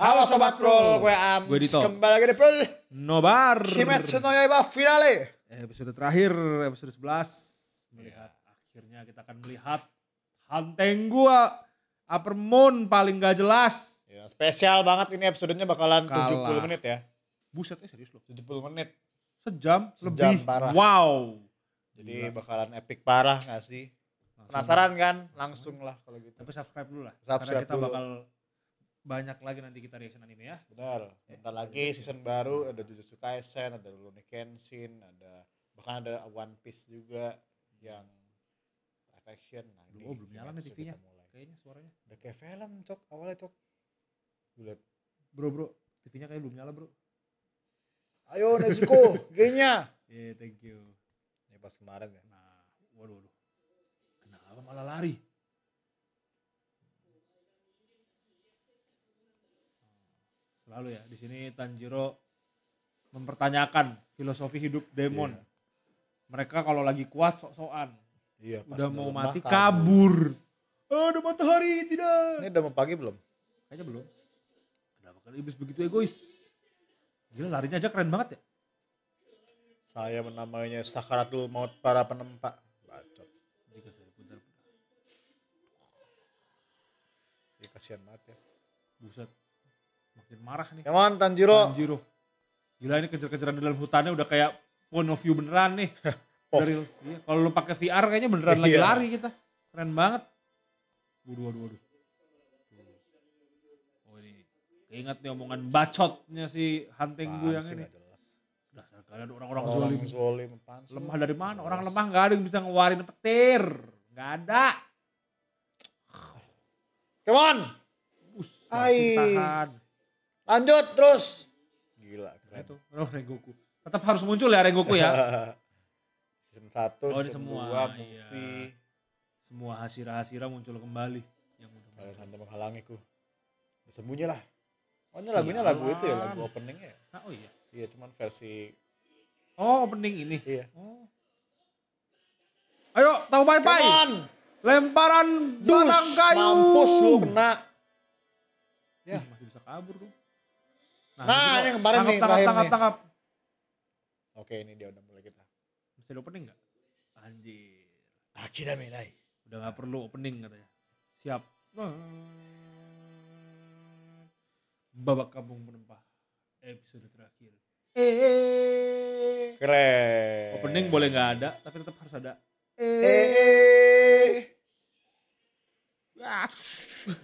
Halo Sobat Pro, gue Am. Gue Dito. Kembali lagi di Prol. Nobar. Kimetsu no Yaiba Finale. Episode terakhir, episode 11. Melihat, yeah. akhirnya kita akan melihat Hanteng gue Upper Moon paling gak jelas. Ya, spesial banget ini episodenya bakalan Kalah. 70 menit ya. Buset, eh serius loh. 70 menit. Sejam, Sejam lebih. parah. Wow. Jadi Gila. bakalan epic parah gak sih? Penasaran kan? Langsung, Langsung lah kalau gitu. Tapi subscribe dulu lah. Subscribe Karena kita dulu. bakal banyak lagi nanti kita reaction anime ya. Benar. Eh, Bentar lagi season baru ada Jujutsu Kaisen, ada Rurouni Kenshin, ada bahkan ada One Piece juga yang live action. Nah, ini oh, belum nyala nih TV-nya. Kayaknya suaranya. Udah kayak film, Cok. Awalnya, Cok. Gue Bro, bro. TV-nya kayak belum nyala, Bro. Ayo Nezuko, G-nya. yeah, thank you. Ini pas kemarin ya Nah, waduh, waduh. Kenapa malah lari? Lalu ya. Di sini Tanjiro mempertanyakan filosofi hidup Demon. yeah. Mereka kalau lagi kuat sok-sokan. Iya, udah mau mati makan. kabur. Oh, ada matahari tidak. Ini udah mau pagi belum? Kayaknya belum. Kenapa kan iblis begitu egois? Gila larinya aja keren banget ya. Saya menamainya Sakaratul Maut para penempa. Bacot. Jika saya putar. Ya, kasihan banget ya. Buset makin marah nih. Emang Tanjiro. Tanjiro. Gila ini kejar-kejaran di dalam hutannya udah kayak point of view beneran nih. Dari, iya, kalau lu pakai VR kayaknya beneran iya. lagi lari kita. Keren banget. Waduh, waduh, waduh. Oh ini, keinget nih omongan bacotnya si hunting gue yang ini. Dasar kalian orang-orang zolim. zolim lemah dari mana? Orang lemah gak ada yang bisa ngeluarin petir. Gak ada. Come on! Bus, tahan. Lanjut terus. Gila keren. Nah, itu oh, Rengoku. Tetap harus muncul ya Rengoku ya. season 1, oh, semua, iya. movie. Semua hasira-hasira muncul kembali. Yang udah Kalau santai menghalangiku. lah. Oh ini lagunya lagu itu ya, lagu openingnya. Nah, oh iya. Iya cuman versi Oh opening ini. Iya. Oh. Ayo tahu pai pai. Lemparan dus, batang kayu. Mampus lu kena. Ya. masih bisa kabur tuh Nah, nah ini kemarin tangkap, nih tangkap, tangkap, tangkap. Oke ini dia udah mulai kita. ada opening gak? Anjir. Akhirnya mulai. Udah gak perlu opening katanya. Siap. Babak kampung penempah. Episode terakhir. Eh. Keren. Opening boleh gak ada tapi tetap harus ada. Eh. eh.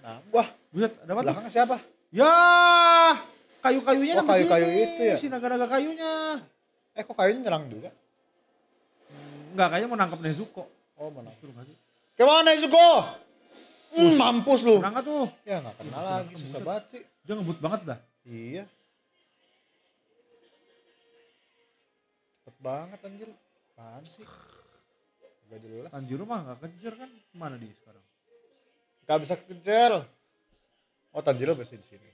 Nah, wah. Buset, ada apa? belakangnya siapa? Ya kayu-kayunya oh, kan kayu -kayu sini, itu ya? si naga-naga kayunya. Eh kok kayunya nyerang juga? Enggak, kayaknya mau nangkep Nezuko. Oh, mau nangkep. Kemana Nezuko? Hmm, mampus lu. Kenapa tuh? Ya gak kenal ya, lagi, susah banget sih. Dia ngebut banget dah. Iya. Cepet banget anjir. Apaan sih? Gak jelas. Anjir mah gak kejar kan. Mana dia sekarang? Gak bisa kejar. Oh Tanjiro masih di sini.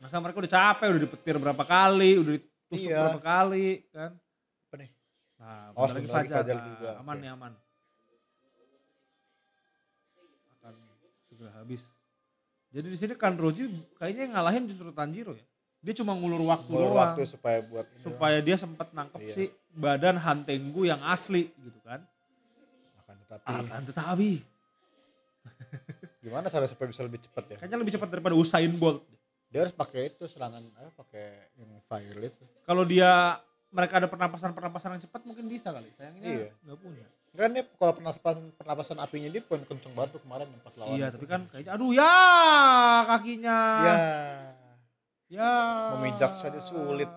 Masa mereka udah capek, udah dipetir berapa kali, udah ditusuk iya. berapa kali kan. Apa nih? Nah, oh, lagi Fajar, Fajar nah, juga. Aman okay. nih, aman. Akan segera habis. Jadi di sini kan Roji kayaknya ngalahin justru Tanjiro ya. Dia cuma ngulur waktu ngulur doang. waktu supaya buat supaya dia sempat nangkep iya. si badan Hantenggu yang asli gitu kan. Akan tetapi. Akan tetapi. Gimana cara supaya bisa lebih cepat ya? Kayaknya lebih cepat daripada Usain Bolt dia harus pakai itu serangan eh, pakai yang violet kalau dia mereka ada pernapasan pernapasan yang cepat mungkin bisa kali sayangnya iya. nggak punya kan dia kalau pernapasan pernapasan apinya dia pun kenceng banget kemarin yang pas lawan iya tapi kan iya. kayaknya aduh ya kakinya ya ya memijak saja sulit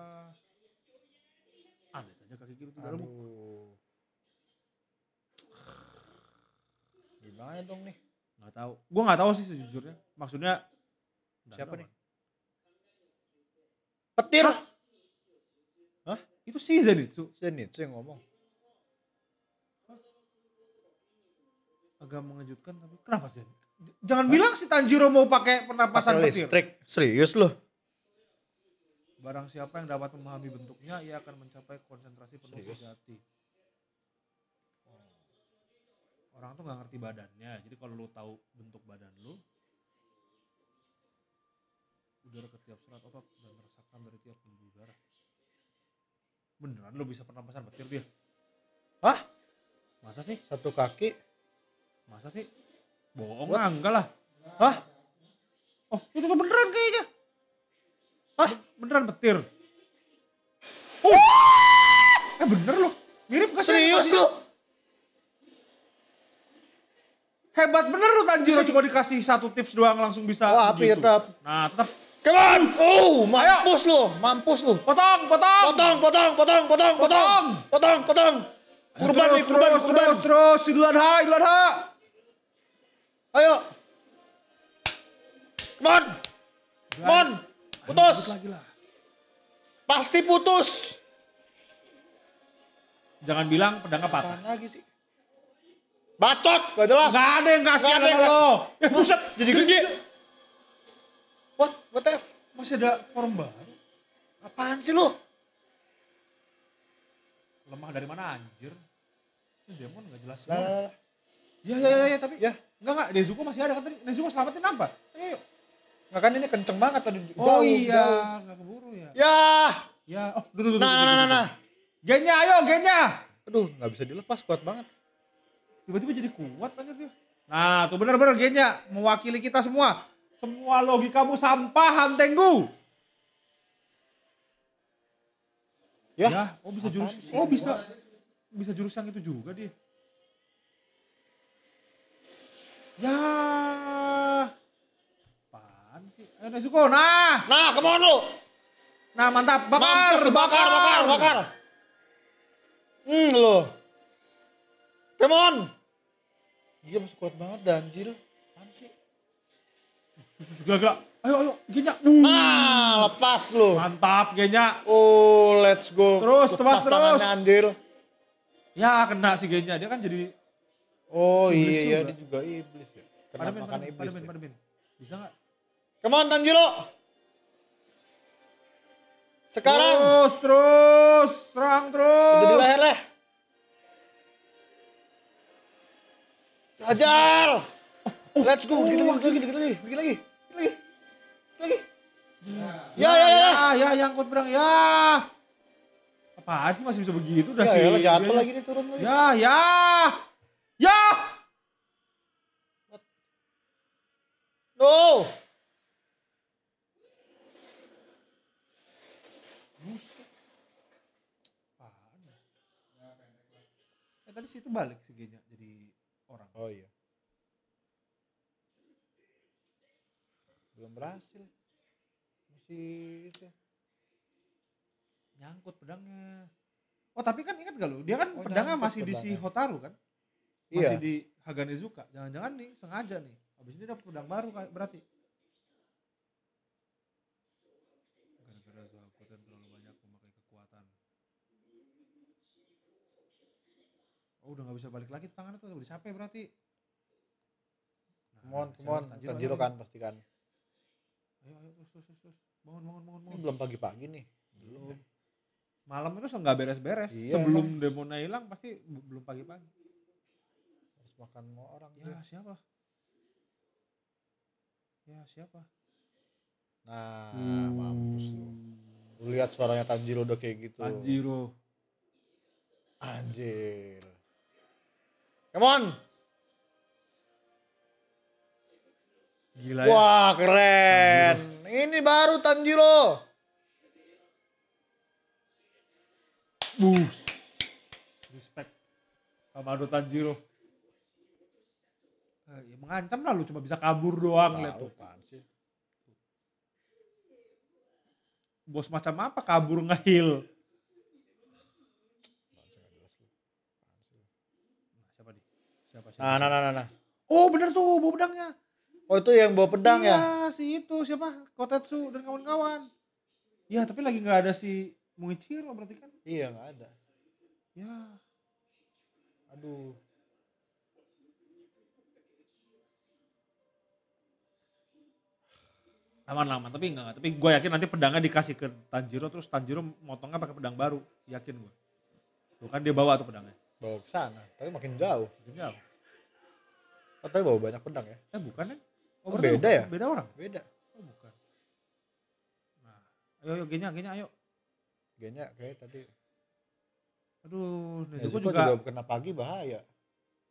ada saja kaki kiri aduh gimana dong nih nggak tahu gue nggak tahu sih sejujurnya maksudnya siapa nih Petir? Hah? Hah? Itu si Zenitsu, Zenitsu yang ngomong. Hah? Agak mengejutkan tapi kenapa Zen? Jangan Hah? bilang si Tanjiro mau pakai pernapasan Pake petir. Listrik. Serius loh. Barang siapa yang dapat memahami bentuknya, ia akan mencapai konsentrasi penuh sejati. Orang tuh nggak ngerti badannya, jadi kalau lu tahu bentuk badan lu, udara ke tiap serat otot dan merasakan dari tiap pembuluh darah. Beneran lo bisa pernapasan petir dia? Hah? Masa sih? Satu kaki? Masa sih? Bohong lah, enggak lah. Hah? Oh, itu beneran kayaknya. Hah? Beneran petir. Oh! Ah! Eh bener loh. Mirip gak sih Serius lo? Hebat bener lo Tanjiro cuma dikasih satu tips doang langsung bisa. Wah, ya, gitu. tetap. Nah, tetap on! Oh, mampus lu, mampus lu. Potong, potong. Potong, potong, potong, potong, potong. Potong, potong. Kurban nih, kurban, kurban. Terus, terus, Idul ha, Idul ha. Ayo. Come on. Come on. Putus. Pasti putus. Jangan bilang pedangnya patah. Apaan lagi sih? Bacot, gak jelas. Gak ada yang kasihan sama lo. Ya buset, jadi gede. WTF masih ada form baru apaan sih lo lemah dari mana anjir ini demon gak jelas banget nah, ya ya ya ya tapi ya enggak enggak Nezuko masih ada kan tadi Nezuko selamatin apa ayo nggak kan ini kenceng banget tadi oh jauh, oh iya nggak keburu ya ya ya oh duduk, duduk, nah nah nah nah Genya ayo Genya. aduh nggak bisa dilepas kuat banget tiba-tiba jadi kuat aja dia nah tuh bener-bener Genya mewakili kita semua semua logikamu sampah Tenggu. Ya, ya oh bisa jurus. Sih? Oh bisa bisa jurus yang itu juga dia. Ya. pan sih? Ayo eh, Nezuko, nah. Nah, come on lu. Nah, mantap. Bakar, Mampus, bakar, bakar, bakar. Hmm, lu. Come on. Dia masih kuat banget dan anjir. Apaan sih? Gaga. Ayo ayo Genya. Uh. Ah, lepas lu. Mantap Genya. Oh, let's go. Terus, terus terus. Andil. Ya, kena si Genya. Dia kan jadi Oh iya iya dia juga iblis ya. Kena pada makan pada iblis. pada ya. pada Bisa gak Come on Tanjiro. Sekarang. Terus, terus, serang terus. Udah di leher leh. Hajar. Oh, let's go, oh, gitu, oh, gitu, lagi, gitu lagi. Lagi. Lagi. Nah, ya, ya, nah, ya, ya. Ya, ya, angkut berang. Ya. Apaan sih masih bisa begitu udah ya, sih. Ya, ya, jatuh lagi nih turun lagi. Ya, ya. Ya. No. Ya, ya eh, tadi situ balik sih jadi orang. Oh iya. belum berhasil masih itu nyangkut pedangnya oh tapi kan ingat gak lu dia kan oh, pedangnya masih pedangnya. di si Hotaru kan iya. masih iya. di Haganezuka jangan-jangan nih sengaja nih habis ini dapat pedang baru berarti oh udah gak bisa balik lagi tangan itu. udah capek berarti nah, kemohon, kumon, Tanjiro kan pastikan ayo ayo terus terus terus bangun bangun bangun bangun belum pagi-pagi nih belum malam itu nggak beres-beres iya, sebelum demona hilang pasti belum pagi-pagi harus makan mau orang ya dia. siapa ya siapa nah hmm. mampus lu lu lihat suaranya Tanjiro udah kayak gitu Tanjiro oh. anjir come on Gila ya. Wah keren. Tanjiro. Ini baru Tanjiro. Bus. Respect. Kamado Tanjiro. Eh, ya mengancam lah lu cuma bisa kabur doang. sih. Bos macam apa kabur ngehil? Siapa Siapa, siapa, nah, siapa? Nah, nah, nah, nah. Oh bener tuh, bobodangnya. Oh itu yang bawa pedang iya, ya? Iya si itu siapa? Kotetsu dan kawan-kawan. Ya tapi lagi nggak ada si Muichiro berarti kan? Iya nggak ada. Ya, aduh. Aman lah, aman. Tapi enggak, tapi gue yakin nanti pedangnya dikasih ke Tanjiro, terus Tanjiro motongnya pakai pedang baru, yakin gue. Tuh kan dia bawa tuh pedangnya. Bawa ke sana, tapi makin jauh. Makin jauh. Katanya bawa banyak pedang ya? Eh bukan kan? Ya? Oh, beda ya? Beda orang? Beda. Oh, bukan. Nah, ayo, ayo genya, genya, ayo. Genya kayak tadi. Aduh, Nezuko, Nezuko juga, juga kena pagi bahaya.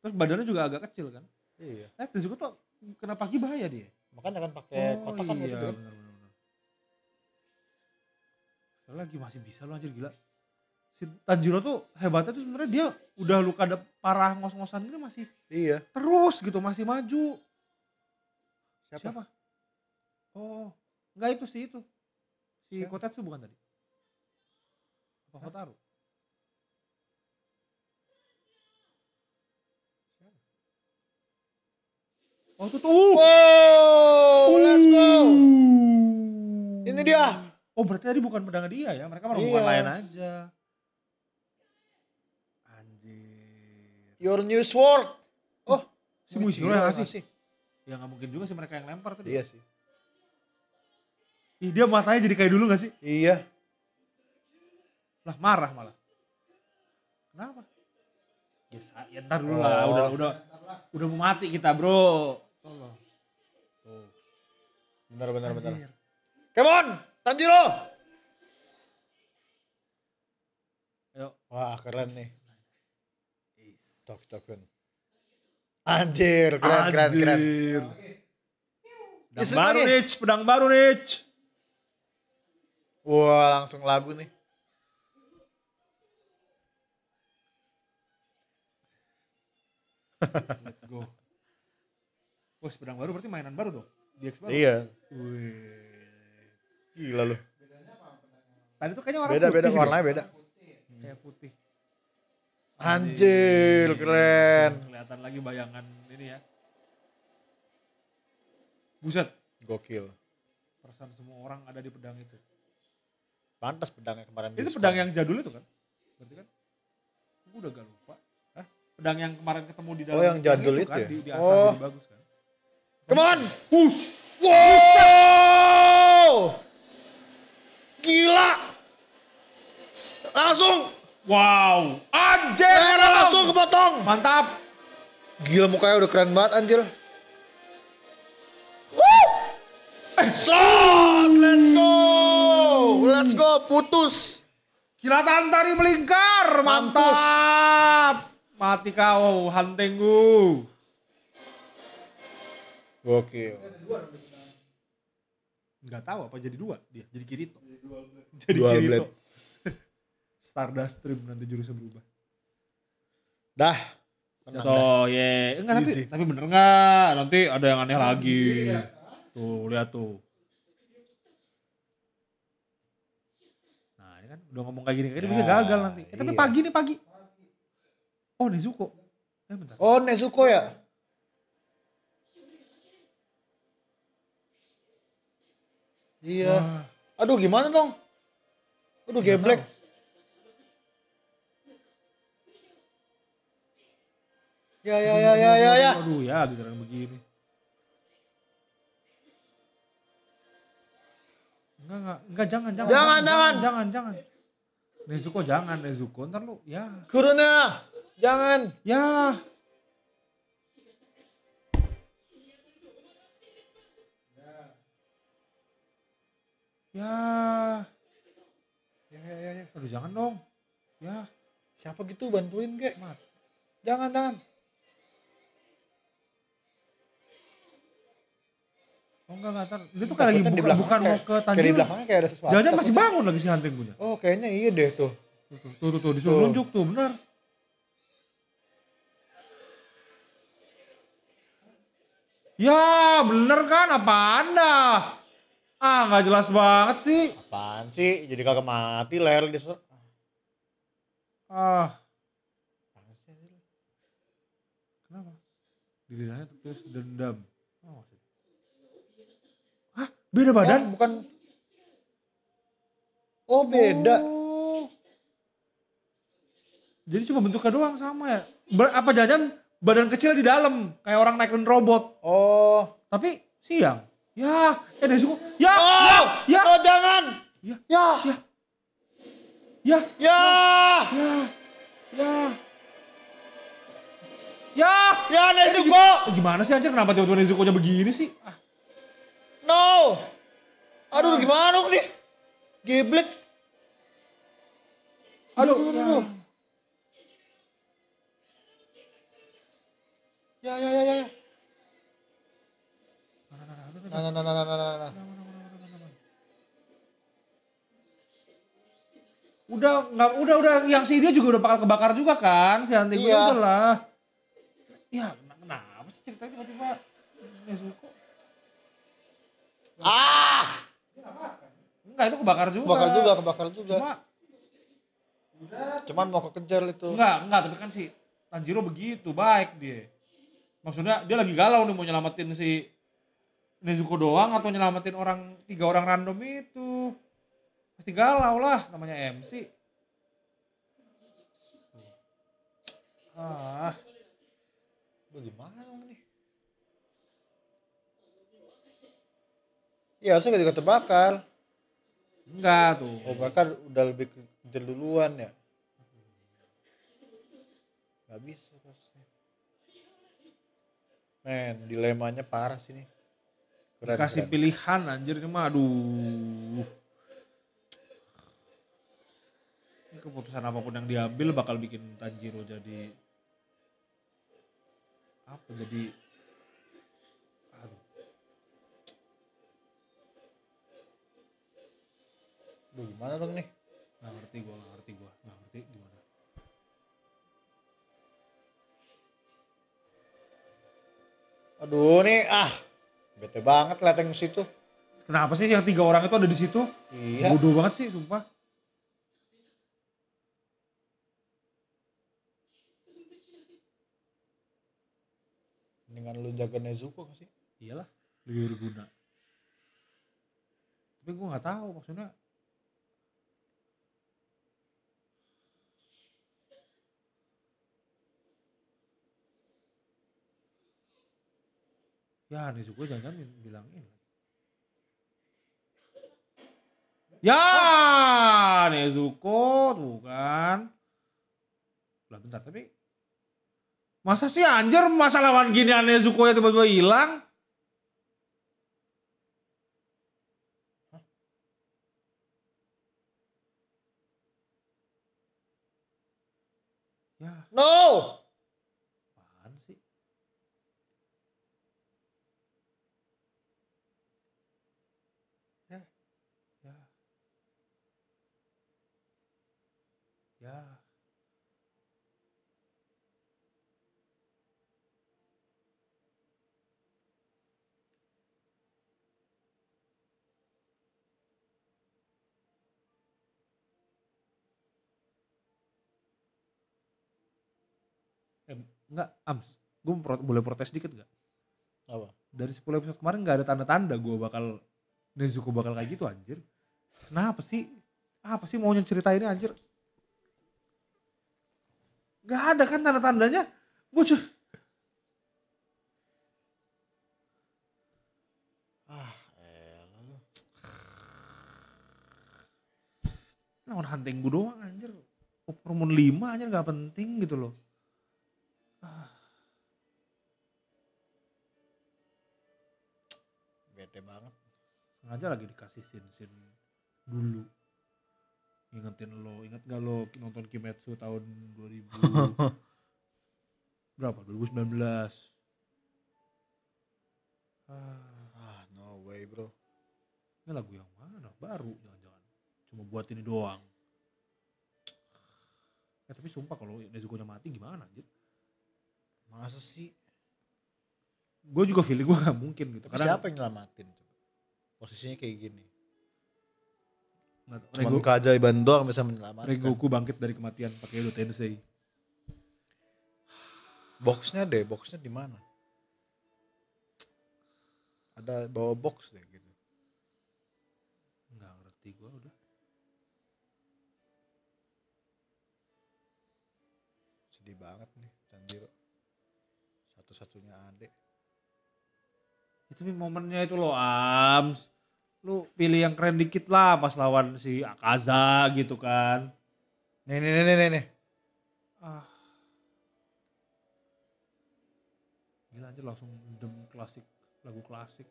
Terus badannya juga agak kecil kan? Iya. Eh, Nezuko tuh kena pagi bahaya dia. Makanya kan pakai oh, kotak kan iya, gitu Lagi masih bisa lu anjir gila. Si Tanjiro tuh hebatnya tuh sebenarnya dia udah luka ada parah ngos-ngosan gitu masih. Iya. Terus gitu masih maju Siapa? Siapa? Oh, enggak itu si itu. Si Siapa? Kotetsu bukan tadi? Apa Hah? Kotaru? Siapa? Oh, itu tuh. Oh, oh, let's go. Ini dia. Oh, berarti tadi bukan pedang dia ya. Mereka merupakan iya. lain aja. Anjir. Your new sword. Oh, si Mujiro yang ngasih. Ya nggak mungkin juga sih mereka yang lempar tadi. Iya sih. Ih, dia matanya jadi kayak dulu gak sih? Iya. Lah marah malah. Kenapa? Ya, ya ntar dulu oh. lah, udah udah udah mau mati kita, Bro. Tolong. Tuh. Bentar, benar Anjir. benar. Come on, Tanjiro. Ayo. Wah, keren nih. Tok token. Anjir, keren, Anjir. keren, keren. Pedang baru nih, pedang baru nih. Wah, langsung lagu nih. Let's go. Wah, pedang baru berarti mainan baru dong? X baru? Iya. Wih. Gila loh. Tadi tuh kayaknya warna beda, putih. Beda, beda, warnanya beda. Kayak putih. Anjir, keren lagi bayangan ini ya. Buset. Gokil. Perasaan semua orang ada di pedang itu. Pantas pedangnya kemarin Itu diskon. pedang yang jadul itu kan? Berarti kan? Gue udah gak lupa. Hah? Pedang yang kemarin ketemu di dalam. Oh yang jadul itu, itu kan? ya? Di, di asal oh. bagus kan? Come on! Push! Wow! Gila! Langsung! Wow! Anjir! Langsung kepotong! Mantap! Gila mukanya udah keren banget anjir. Woo! Eh, Shot! Let's go! Let's go, putus. Kilatan tari melingkar, mantap. Mati kau, hunting gue. Oke. Gak tahu apa jadi dua dia, jadi Kirito. Jadi kiri. Kirito. Stardust stream nanti jurusnya berubah. Dah. So, ya, yeah. enggak nanti, Easy. tapi bener enggak? Nanti ada yang aneh lagi. Tuh, lihat tuh. Nah, ini kan udah ngomong kayak gini, kayaknya bisa ya, gagal nanti. Eh, tapi iya. pagi nih pagi. Oh, Nezuko. Eh, bentar. Oh, Nezuko ya? Iya. Aduh, gimana dong? Aduh, geblek. Ya ya ya ya ya ya. Aduh ya giliran begini. Enggak enggak enggak jangan jangan jangan jangan jangan jangan. Nezuko jangan Nezuko ntar lu ya. Kuruna jangan. Ya. Ya. Ya ya ya. ya. Aduh jangan dong. Ya. Siapa gitu bantuin kek? Jangan jangan. Oh enggak enggak tar. Dia tuh kayak lagi buka, bukan, kayak, mau ke Tanjung. Kayak di belakangnya kayak ada sesuatu. Jangan masih bangun lagi si hunting punya. Oh, kayaknya iya deh tuh. Tuh tuh tuh, tuh, disuruh nunjuk tuh, benar. Ya, bener kan? Apa anda? Ah, nggak jelas banget sih. Apaan sih? Jadi kagak mati lari di Ah. Kenapa? Dilihatnya terus dendam. Beda ya, badan? Oh, bukan. Oh beda. Oh. Jadi cuma bentuknya doang sama ya. Ber, apa jajan badan kecil di dalam kayak orang naikin robot. Oh. Tapi siang. Ya, eh dari suku. Ya, oh, ya, ya. Oh, jangan. Ya, ya, ya. Ya, ya, ya, ya. Ya, ya Nezuko. Eh, gimana sih anjir kenapa tiba-tiba Nezuko-nya begini sih? Ah. No. Aduh, ah. gimana nih? giblek, Aduh, aduh, aduh. Ya, ya, ya, ya. ya. Nah, nah, nah, nah, nah, nah, nah, nah, nah. Udah nggak udah udah yang si dia juga udah bakal kebakar juga kan si anting itu iya. lah. Ya kenapa sih ceritanya tiba-tiba ya suka Ah. Enggak itu kebakar juga. Kebakar juga, kebakar juga. Cuma Cuman mau kekejar itu. Enggak, enggak, tapi kan si Tanjiro begitu baik dia. Maksudnya dia lagi galau nih mau nyelamatin si Nezuko doang atau nyelamatin orang tiga orang random itu. Pasti galau lah namanya MC. Ah. Bagaimana nih? Iya, harusnya juga terbakar, Enggak tuh. Oh, bakar udah lebih kejar duluan ya. Gak bisa pasti. Men, dilemanya parah sih nih. Keren, Dikasih keren. pilihan anjir ini mah aduh. Ini keputusan apapun yang diambil bakal bikin Tanjiro jadi apa jadi Duh, gimana dong nih? Gak ngerti gue, gak ngerti gue, gak ngerti gimana. Aduh nih, ah bete banget liatin yang situ. Kenapa sih yang tiga orang itu ada di situ? Iya. Bodoh banget sih, sumpah. Mendingan lu jaga Nezuko sih? Iyalah, lebih berguna. Tapi gue gak tahu maksudnya Ya Nezuko jangan-jangan bilang ini. Ya Nezuko tuh kan. Lah bentar tapi Masa sih anjir masa lawan gini aneh ya tiba-tiba hilang? Ya. No! Enggak, Ams. Gue pro boleh protes dikit gak? Apa? Dari sepuluh episode kemarin gak ada tanda-tanda gue bakal Nezuko bakal kayak gitu anjir. Kenapa sih? Apa sih maunya cerita ini anjir? Gak ada kan tanda-tandanya. Gue cuy. Ah, elah. Nah, hunting gue doang anjir. Hormon 5 anjir gak penting gitu loh. bete banget sengaja lagi dikasih sin sin dulu ingetin lo inget gak lo nonton Kimetsu tahun 2000 berapa 2019 ah no way bro ini lagu yang mana baru jangan-jangan cuma buat ini doang eh tapi sumpah kalau Nezuko nya mati gimana anjir masa sih gue juga feeling gue gak mungkin gitu. Karena siapa yang nyelamatin? Posisinya kayak gini. Cuma keajaiban doang bisa menyelamatkan. Regoku bangkit dari kematian pakai Edo Tensei. Boxnya deh, boxnya di mana? Ada bawa box deh gitu. Enggak ngerti gue udah. Sedih banget nih Candiro. Satu-satunya adek itu momennya itu loh Ams lu pilih yang keren dikit lah pas lawan si Akaza gitu kan nih nih nih nih nih ah. gila aja langsung dem klasik lagu klasik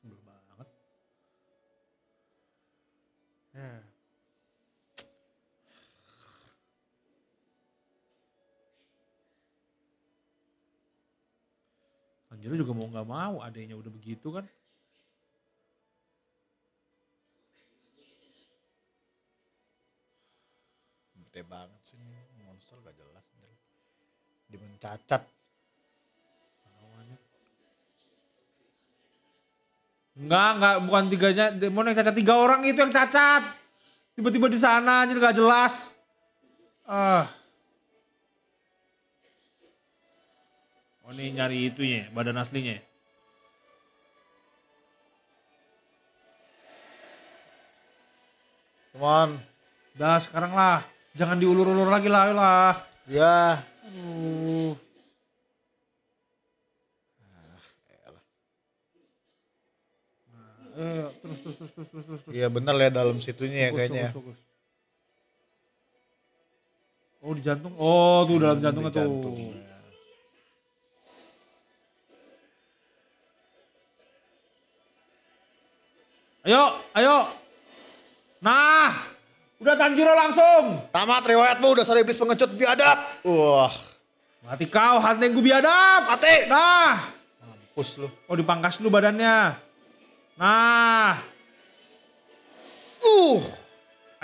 sebel banget yeah. Banjiro juga mau nggak mau adanya udah begitu kan bete banget sih monster gak jelas dia mencacat Enggak, enggak, bukan tiganya. Demon yang cacat tiga orang itu yang cacat. Tiba-tiba di sana jadi gak jelas. Ah. Uh. Oh, ini nyari itunya, badan aslinya. Cuman. Dah sekarang lah, jangan diulur-ulur lagi lah, lah. Ya. Aduh. Eh, terus terus terus terus terus terus. Iya benar ya dalam situnya ya kayaknya. Fokus, ya. fokus. Oh di jantung. Oh tuh dalam hmm, jantungnya jantung. tuh. Ayo, ayo. Nah, udah Tanjiro langsung. Tamat riwayatmu udah sering iblis pengecut biadab. Wah. Mati kau, hunting gue biadab. Mati. Nah. Mampus lu. Oh dipangkas lu badannya. Nah. Uh.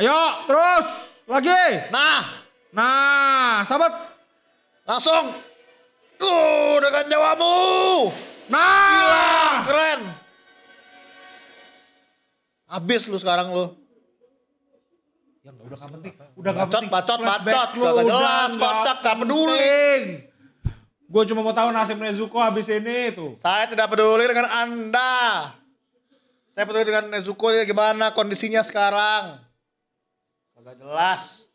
Ayo, terus. Lagi. Nah. Nah, sahabat. Langsung. Uh, dengan jawabmu. Nah. Gila, keren. Habis lu sekarang lu. Ya enggak, udah enggak penting. Udah enggak penting. Bacot, bacot, lu. Gak jelas, kocak, enggak peduli. Gue cuma mau tahu nasib Nezuko habis ini tuh. Saya tidak peduli dengan Anda. Saya peduli dengan Nezuko dia gimana kondisinya sekarang. Gak jelas.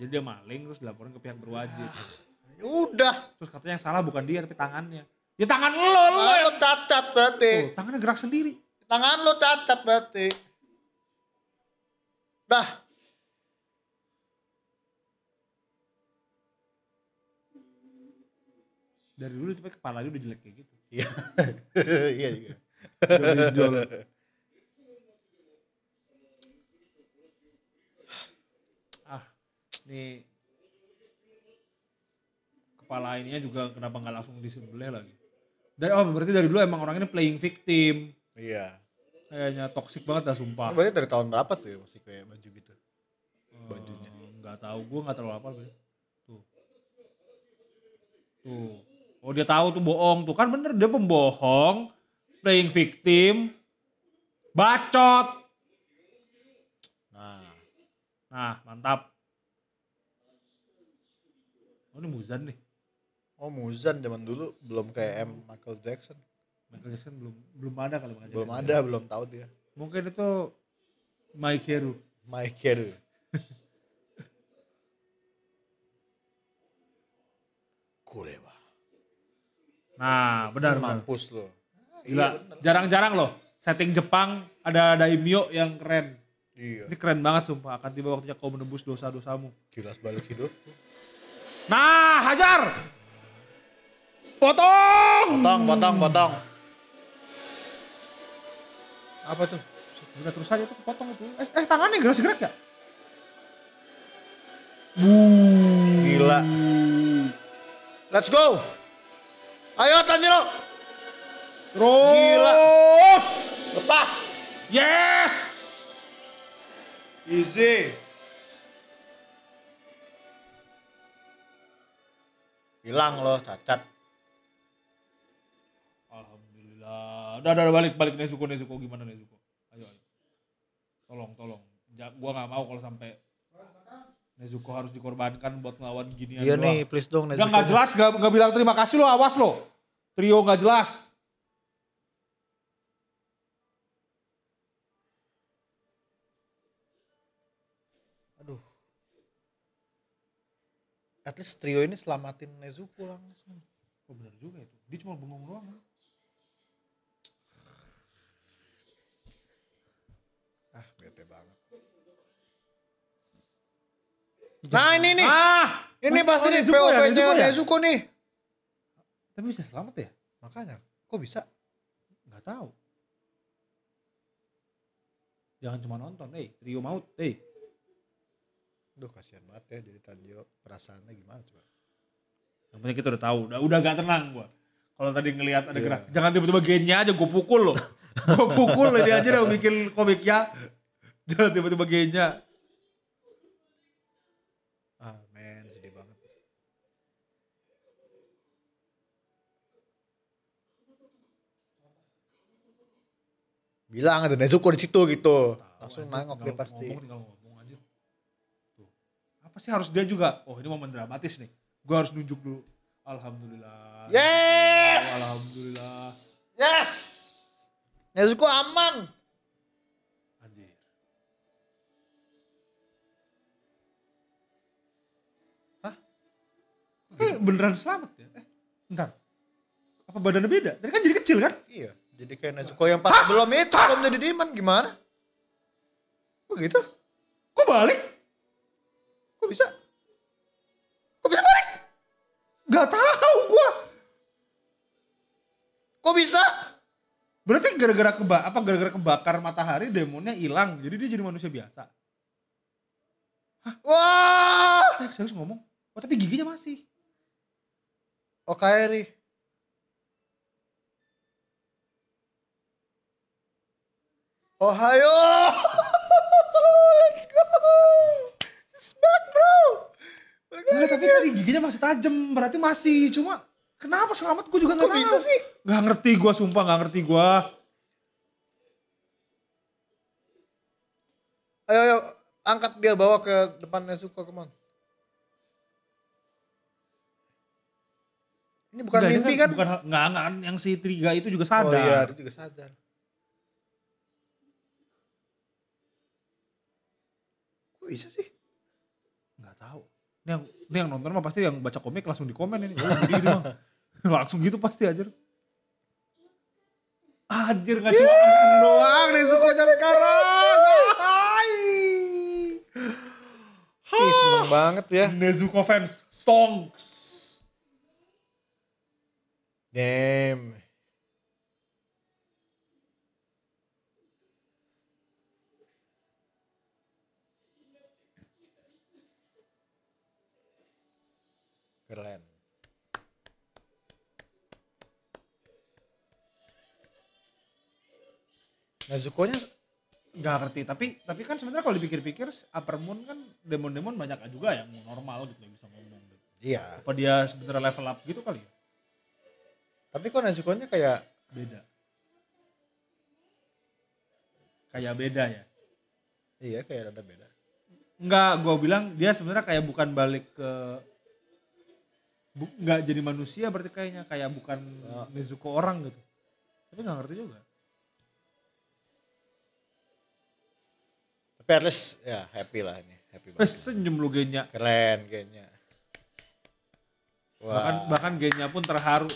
Jadi dia maling terus dilaporin ke pihak berwajib. Ya, udah. Terus katanya yang salah bukan dia tapi tangannya. Ya tangan lo, lo. yang cacat berarti. Oh, tangannya gerak sendiri. Tangan lo cacat berarti. Dah. Dari dulu tapi kepala lu udah jelek kayak gitu. Iya. Iya juga. ah, nih kepala ininya juga kenapa nggak langsung disembelih lagi? Dari oh berarti dari dulu emang orang ini playing victim. Iya. Kayaknya toksik banget dah sumpah. Berarti dari tahun berapa tuh ya masih kayak baju gitu? Hmm, Bajunya. Enggak tahu, gue enggak terlalu apa gue. Tuh. Tuh. Oh dia tahu tuh bohong tuh kan bener dia pembohong, playing victim, bacot. Nah. Nah, mantap. Oh ini Muzan nih. Oh Muzan zaman dulu belum kayak M Michael Jackson. Michael Jackson belum belum ada kali Michael Jackson. Belum ada, ya. belum tahu dia. Mungkin itu Mike Heru. Mike Heru. Kurewa Nah, benar. Mampus lo. Gila, ah, iya, jarang-jarang loh setting Jepang ada daimyo yang keren. Iya. Ini keren banget sumpah, akan tiba waktunya kau menembus dosa-dosamu. Kilas balik hidup. Nah, hajar! Potong! Potong, potong, potong. Apa tuh? Bukan terus aja tuh potong itu. Eh, eh tangannya gerak-gerak ya? Gila. Let's go. Ayo Tanjiro. Terus. Gila. Lepas. Yes. Easy. Hilang loh cacat. udah, udah, udah balik balik Nezuko Nezuko gimana Nezuko? Ayo ayo. Tolong tolong. Ja, gua nggak mau kalau sampai Nezuko harus dikorbankan buat ngelawan gini Iya nih, please dong Nezuko. Gak, gak jelas, gak, gak bilang terima kasih lo, awas lo. Trio gak jelas. Aduh. At least trio ini selamatin Nezuko langsung. Oh bener juga itu. Dia cuma bengong doang. Kan? ah bete banget nah ini nih ah ini pasti oh, nih POV nya Nezuko ya? Kan ya? ya? nih tapi bisa selamat ya makanya kok bisa nggak tahu jangan cuma nonton eh Rio maut eh Duh kasihan banget ya jadi Tanjiro perasaannya gimana coba. Yang penting kita udah tahu, udah udah gak tenang gua kalau tadi ngelihat ada yeah. gerak jangan tiba-tiba gennya aja gue pukul loh gue pukul ini aja udah bikin komiknya jangan tiba-tiba gennya ah sedih banget bilang ada Nezuko di situ gitu Tau, langsung nengok dia pasti ngomong, ngomong aja. Tuh. apa sih harus dia juga oh ini momen dramatis nih gue harus nunjuk dulu Alhamdulillah. Yes. Alhamdulillah. Yes. Yesusku aman. Anjir. Hah? Eh, beneran selamat ya? Eh, bentar. Apa badannya beda? Tadi kan jadi kecil kan? Iya. Jadi kayak Nezuko yang pas belum itu, Hah? belum jadi demon. Gimana? Kok gitu? Kok balik? Kok bisa? Gak tahu gue. Kok bisa? Berarti gara-gara keba apa gara-gara kebakar matahari demonnya hilang. Jadi dia jadi manusia biasa. Hah? Wah! saya eh, serius ngomong. Oh tapi giginya masih. Oh Kairi. ohayo, Let's go! It's back bro! Enggak, tapi iya. tadi giginya masih tajam, berarti masih. Cuma kenapa selamat gue juga nggak ngerti bisa sih? Gak ngerti gue, sumpah gak ngerti gue. Ayo, ayo, angkat dia bawa ke depannya suka come on. Ini bukan Enggak, mimpi kan? kan? Bukan, enggak, enggak, kan yang si Triga itu juga sadar. Oh iya, itu juga sadar. Kok bisa sih? Ini yang, ini yang nonton mah pasti yang baca komik langsung di komen ini. Oh, gini, gini langsung gitu pasti aja. Anjir gak cuma yeah. doang nih sukanya sekarang. Hai. Ih, seneng banget ya. Nezuko fans, stonks. Damn. Nah nya nggak ngerti tapi tapi kan sebenarnya kalau dipikir-pikir Upper Moon kan demon-demon banyak juga yang normal gitu yang bisa ngomong gitu. Iya. Apa dia sebenarnya level up gitu kali ya? Tapi kok Nezuko-nya kayak beda. Kayak beda ya. Iya, kayak ada beda. Enggak, gue bilang dia sebenarnya kayak bukan balik ke nggak jadi manusia berarti kayaknya kayak bukan oh. Nezuko orang gitu. Tapi nggak ngerti juga. least ya happy lah ini happy banget. Senyum lu genya. Keren genya. Wah. Bahkan bahkan genya pun terharu.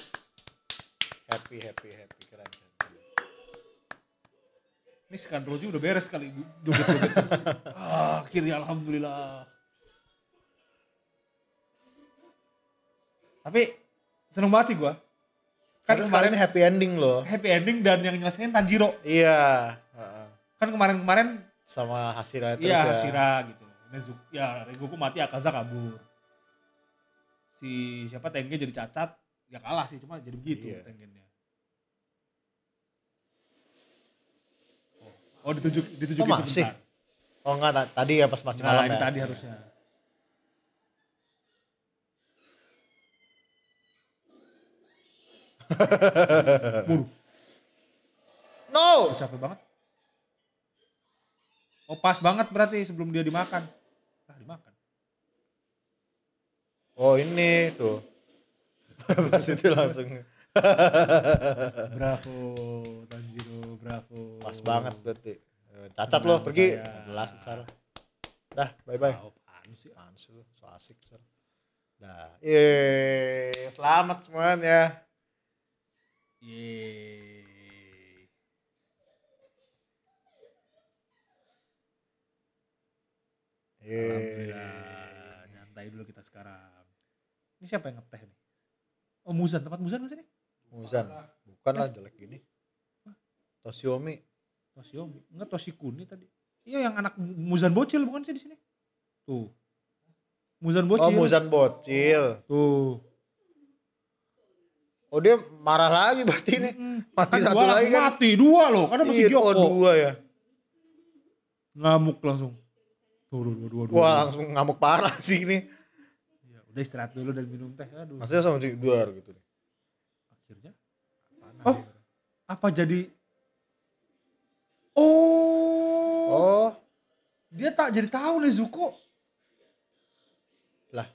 Happy happy happy keren. keren. Ini juga udah beres kali joget ah, akhirnya alhamdulillah. Tapi seneng banget sih gue. Kan Karena kemarin happy ending loh. Happy ending dan yang nyelesain Tanjiro. Iya. Kan kemarin-kemarin sama Hashira terus iya, ya, ya. gitu Nezuko ya Rengoku mati Akaza kabur si siapa Tengen jadi cacat ya kalah sih cuma jadi begitu iya. Tengennya Oh ditunjuk oh, ditujuk oh, sebentar. Oh enggak tadi ya pas masih nah, malam ya. tadi harusnya. Buru. No. Oh, capek banget. Oh pas banget berarti sebelum dia dimakan. Nah dimakan. Oh ini tuh. Pas itu langsung. bravo Tanjiro, bravo. Pas banget berarti. Eh, cacat loh pergi. Jelas besar, Dah, bye-bye. Apaan sih? Apaan sih So asik besar. Nah, yeay. Selamat semuanya. Yeay. Alhamdulillah. Iya. Nyantai dulu kita sekarang. Ini siapa yang ngeteh nih? Oh Muzan, tempat Muzan Muzan sih nih? Muzan, bukan lah eh? jelek gini. Toshiomi, Toshiomi, enggak Toshikuni tadi. Iya yang anak Muzan bocil bukan sih di sini? Tuh. Muzan bocil. Oh Muzan bocil. Tuh. Oh dia marah lagi berarti nih. Mati kan satu lagi kan. Mati dua loh, karena masih Ih, iya, Joko. Oh dua ya. Ngamuk langsung dua, dua, dua, Wah langsung ngamuk parah sih ini. Ya, udah istirahat dulu dan minum teh. Aduh. Maksudnya sama duar gitu. Akhirnya? Panah oh, akhirnya? apa jadi? Oh. Oh. Dia tak jadi tahu nih Zuko. Lah.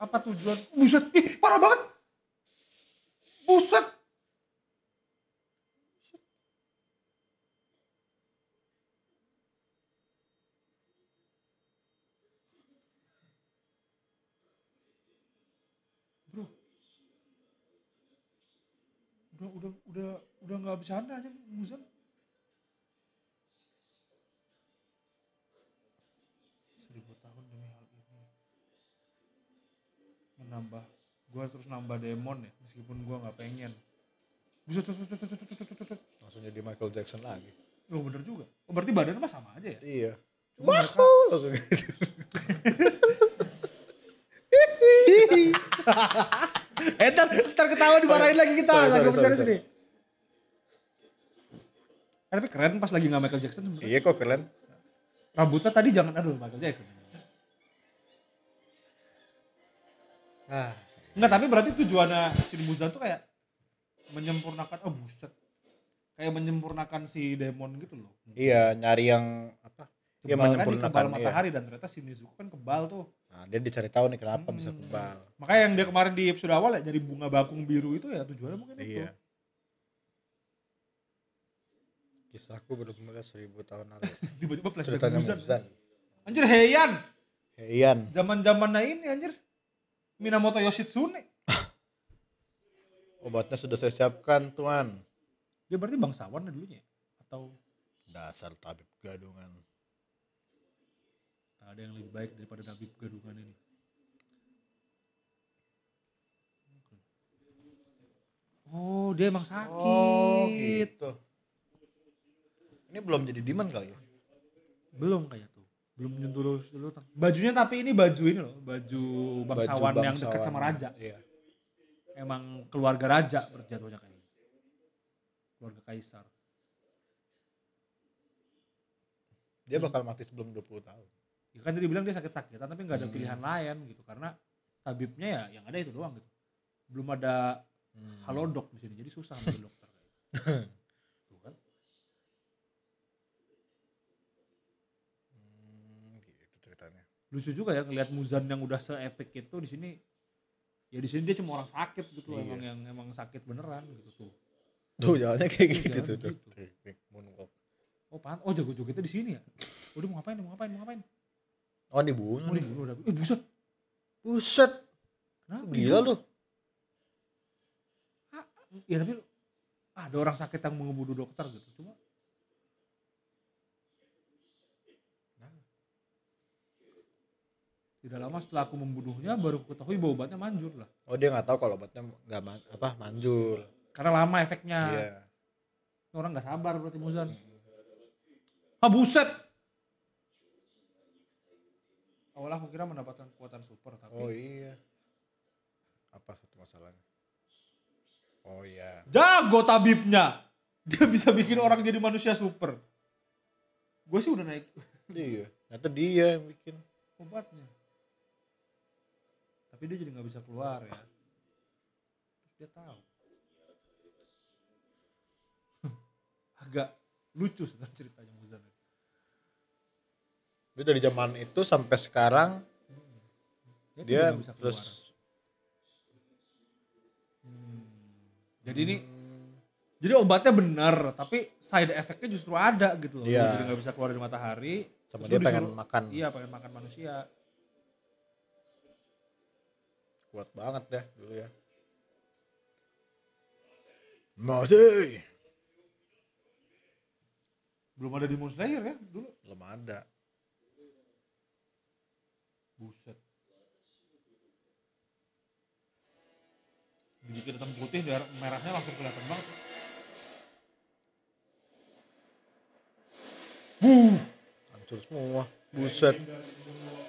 apa tujuan? Buset, ih parah banget. udah nggak bercanda aja Muzan seribu tahun demi hal ini menambah gue terus nambah demon ya meskipun gue nggak pengen bisa langsung jadi Michael Jackson lagi oh bener juga oh, berarti badan mah sama aja ya iya Cuma Wah, langsung gitu. Entar, eh, ntar, ketawa dimarahin lagi kita. Sorry, sorry, sorry, sorry. Eh, tapi keren pas lagi nggak Michael Jackson Iya kok keren. Rambutnya tadi jangan aduh Michael Jackson. Nah, enggak tapi berarti tujuannya si Muzan tuh kayak menyempurnakan oh buset. Kayak menyempurnakan si demon gitu loh. Iya, nyari yang apa? Kebal iya, ya, kan menyempurnakan kan kebal iya. matahari dan ternyata si Nizuku kan kebal tuh. Nah, dia dicari tahu nih kenapa hmm. bisa kebal. Makanya yang dia kemarin di episode awal ya jadi bunga bakung biru itu ya tujuannya mungkin iya. itu. Kisahku mulai seribu tahun lalu. Tiba-tiba flashback Muzan. Anjir Heian. Heian. zaman zaman nah ini anjir. Minamoto Yoshitsune. Obatnya sudah saya siapkan, Tuan. Dia berarti bangsawan ya dulunya ya? atau dasar tabib gadungan. Tak nah, ada yang lebih baik daripada tabib gadungan ini. Oh, dia emang sakit. Oh, gitu. Ini belum jadi demon kali ya? Belum kayak tuh. Belum nyentuh dulu, lu Bajunya tapi ini baju ini loh, baju bangsawan, baju bangsawan yang dekat sama raja. Iya. Emang keluarga raja berjatuhnya kayak ini, gitu. keluarga kaisar. Dia bakal mati sebelum 20 tahun. Ya kan tadi bilang dia sakit-sakitan tapi nggak ada hmm. pilihan lain gitu karena tabibnya ya yang ada itu doang gitu. Belum ada hmm. halodoc di sini jadi susah sama dokter. lucu juga ya ngelihat Muzan yang udah seepik itu di sini ya di sini dia cuma orang sakit gitu iya. emang yang emang sakit beneran gitu tuh tuh jalannya kayak iya, gitu, gitu tuh gitu. moonwalk oh pan oh jago jogetnya di sini ya udah mau ngapain mau ngapain mau ngapain oh dibunuh oh dibunuh udah eh buset buset kenapa gila lu ah, ya tapi ah, ada orang sakit yang mengebunuh dokter gitu cuma tidak lama setelah aku membunuhnya baru ketahui bahwa obatnya manjur lah oh dia nggak tahu kalau obatnya nggak man, apa manjur karena lama efeknya yeah. orang nggak sabar berarti Muzan ah buset awalnya aku kira mendapatkan kekuatan super tapi oh iya apa satu masalahnya oh iya jago tabibnya dia bisa bikin orang jadi manusia super gue sih udah naik iya ternyata dia yang bikin obatnya tapi dia jadi nggak bisa keluar ya terus dia tahu agak lucu sebenarnya ceritanya Muzan itu dari zaman itu sampai sekarang hmm. dia, dia bisa keluar. terus hmm. jadi hmm. ini jadi obatnya benar tapi side effectnya justru ada gitu loh yeah. jadi nggak bisa keluar dari matahari sama dia disuruh, pengen makan iya pengen makan manusia kuat banget dah dulu ya masih belum ada di Slayer ya dulu belum ada buset begitu datang putih biar merahnya langsung kelihatan banget Wuh, hancur semua. Buset.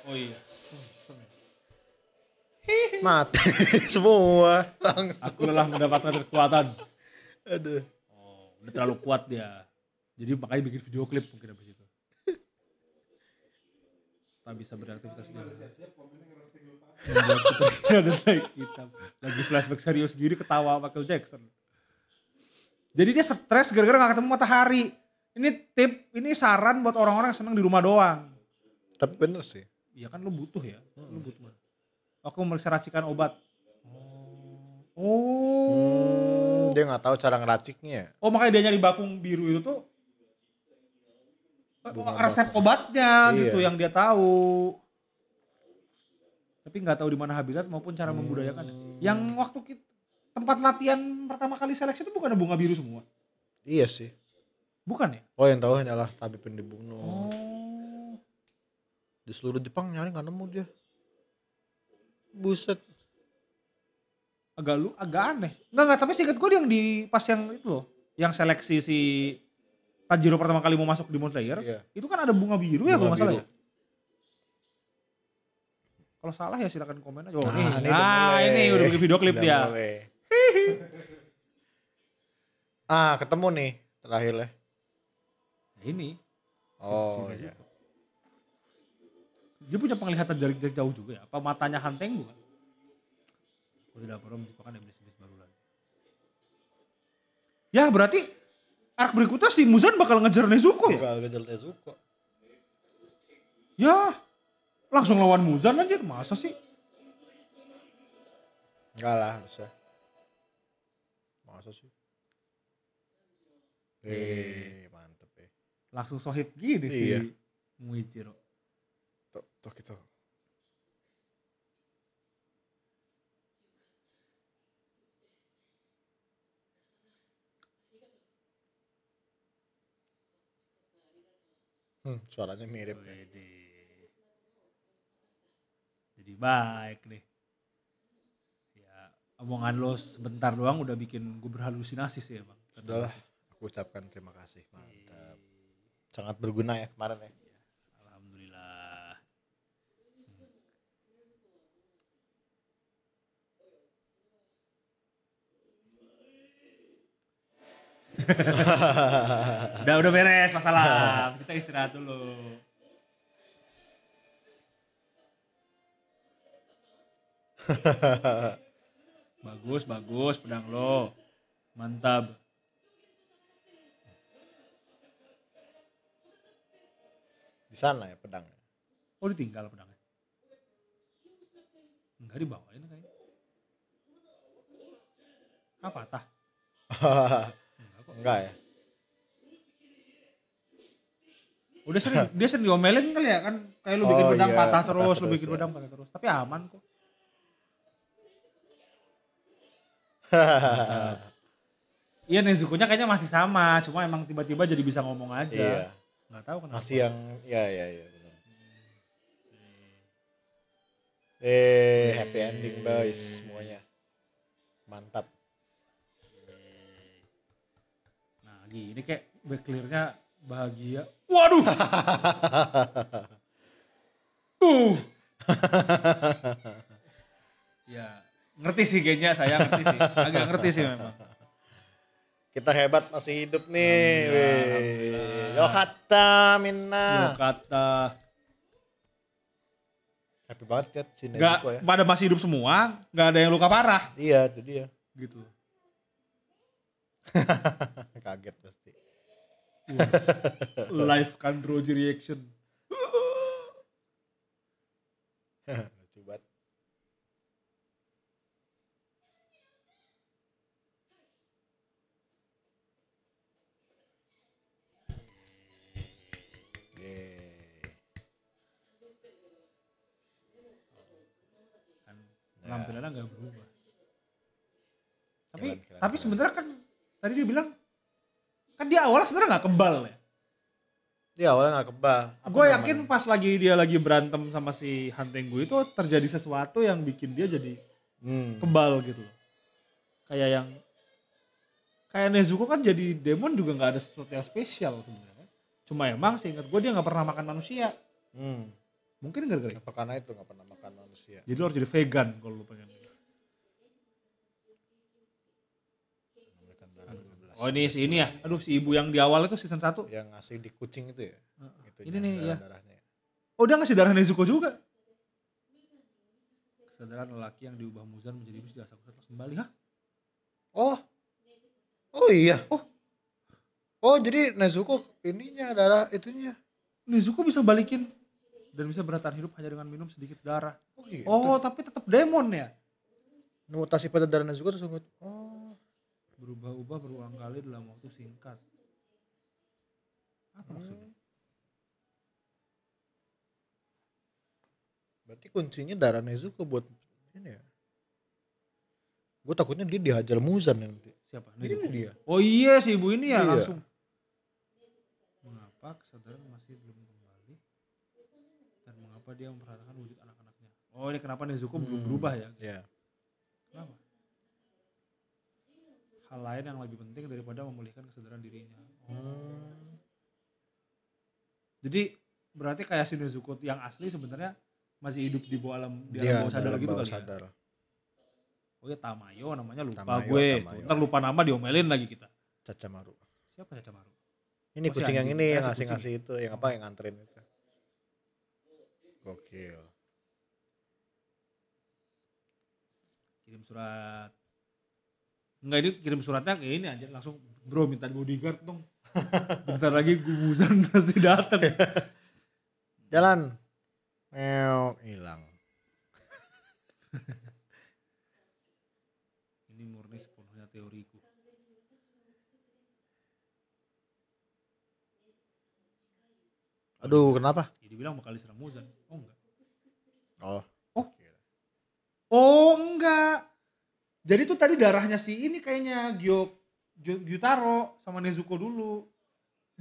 Oh iya, seng, seng. Mati semua Aku lelah mendapatkan kekuatan. Aduh. Oh, udah terlalu kuat dia. Jadi makanya bikin video klip mungkin habis itu. Tak bisa beraktivitas dia. Ada Lagi flashback serius gini ketawa Michael Jackson. Jadi dia stres gara-gara gak ketemu matahari. Ini tip, ini saran buat orang-orang yang senang di rumah doang. Tapi bener sih. Iya kan lu butuh ya, hmm. lu butuh aku mau racikan obat oh hmm, dia nggak tahu cara ngeraciknya oh makanya dia nyari bakung biru itu tuh eh, Bunga resep bakung. obatnya gitu iya. gitu yang dia tahu tapi nggak tahu di mana habitat maupun cara hmm. membudayakan yang waktu kita, tempat latihan pertama kali seleksi itu bukan bunga biru semua iya sih bukan ya oh yang tahu hanyalah tabib yang dibunuh oh. di seluruh Jepang nyari nggak nemu dia Buset. Agak lu agak aneh. Enggak enggak, tapi singkat gue yang di pas yang itu loh, yang seleksi si Tanjiro pertama kali mau masuk di Monster Slayer, yeah. itu kan ada bunga biru ya kalau masalahnya. Kalau salah ya silakan komen aja. Oh, nah, nih. ini, nah, ini udah bikin video klip dia. ah, ketemu nih terakhir ya Ini. Oh, si, si oh, iya. Dia punya penglihatan dari, dari jauh juga ya? Apa matanya Hanteng bukan? Oh, tidak perlu menciptakan iblis-iblis baru lagi. Ya berarti arc berikutnya si Muzan bakal ngejar Nezuko ya? Bakal ngejar Nezuko. Ya langsung lawan Muzan anjir masa sih? Enggak lah harusnya. Masa sih? Eh, mantep ya. Langsung sohib gini iya. sih Muichiro toh kita Hmm, suaranya mirip. Jadi baik nih. Ya, omongan lo sebentar doang udah bikin gue berhalusinasi sih emang. Sudahlah, aku ucapkan terima kasih. Mantap. Sangat berguna ya kemarin ya. udah udah beres masalah. Kita istirahat dulu. bagus, bagus pedang lo. Mantap. Di sana ya pedangnya. Oh ditinggal pedangnya. Enggak dibawain kayaknya. Apa tah? Enggak ya. Udah sering dia sering diomelin kali ya kan kayak lu bikin oh, iya, patah terus, lu bikin bikin ya. patah terus. Tapi aman kok. Iya nih nya kayaknya masih sama, cuma emang tiba-tiba jadi bisa ngomong aja. Iya. Gak tahu kenapa. Masih yang ya ya ya. Hmm. Eh, hmm. happy ending guys semuanya. Mantap. lagi. Ini kayak backclearnya bahagia. Waduh. uh. ya, ngerti sih gengnya saya ngerti sih. Agak ngerti sih memang. Kita hebat masih hidup nih. Yo kata minna. Yo kata. Happy banget kan si Nezuko ya. Pada masih hidup semua, Gak ada yang luka parah. Iya, itu dia. Gitu. kaget pasti iya. live Kandroji reaction lucu banget kan nggak berubah. Ya. Tapi tapi sebenarnya kan tadi dia bilang kan dia awalnya sebenarnya nggak kebal ya dia awalnya nggak kebal gue yakin namanya? pas lagi dia lagi berantem sama si hunting gue itu terjadi sesuatu yang bikin dia jadi hmm. kebal gitu loh kayak yang kayak Nezuko kan jadi demon juga nggak ada sesuatu yang spesial sebenarnya cuma emang seingat gue dia nggak pernah makan manusia hmm. mungkin gara-gara apa karena itu nggak pernah makan manusia jadi lo harus jadi vegan kalau lo pengen Oh ini si ini ya. Aduh si ibu yang di awal itu season 1. Yang ngasih di kucing itu ya. Uh, ini nih ya. Darahnya. Oh dia ngasih darah Nezuko juga. Kesadaran lelaki yang diubah Muzan menjadi sudah diasah setelah kembali. Hah? Oh. Oh iya. Oh. Oh jadi Nezuko ininya darah itunya. Nezuko bisa balikin dan bisa bertahan hidup hanya dengan minum sedikit darah. Oh, gitu. oh tapi tetap demon ya. Mutasi pada darah Nezuko terus oh berubah-ubah berulang kali dalam waktu singkat. Apa hmm. Berarti kuncinya darah Nezuko buat ini ya. Gue takutnya dia dihajar Muzan ya nanti. Siapa? Nezuko. Ini dia. Oh iya si ibu ini ya iya. langsung. Mengapa kesadaran masih belum kembali? Dan mengapa dia memperhatikan wujud anak-anaknya? Oh ini kenapa Nezuko hmm. belum berubah ya? Iya. Yeah. Kenapa? hal lain yang lebih penting daripada memulihkan kesadaran dirinya. Hmm. Jadi berarti kayak Shinjuku yang asli sebenarnya masih hidup di bawah alam di alam iya, gitu ya, bawah sadar gitu kali sadar. ya. Oh ya Tamayo namanya lupa Tamayo, gue. Tamayo. Ntar lupa nama diomelin lagi kita. Caca Maru. Siapa ya, Caca Maru? Ini oh, kucing eh, si yang ini yang ngasih-ngasih itu, yang apa yang nganterin itu. Gokil. Kirim surat Enggak ini kirim suratnya kayak ini aja langsung bro minta bodyguard dong. Bentar lagi gumusan pasti dateng Jalan. Meow, hilang. ini murni sepenuhnya teoriku. Aduh, kenapa? Jadi ya, bilang bakal diserang Muzan. Oh enggak. Oh. Oh. Oh enggak. Jadi tuh tadi darahnya si ini kayaknya Gio, Gio Gyutaro sama Nezuko dulu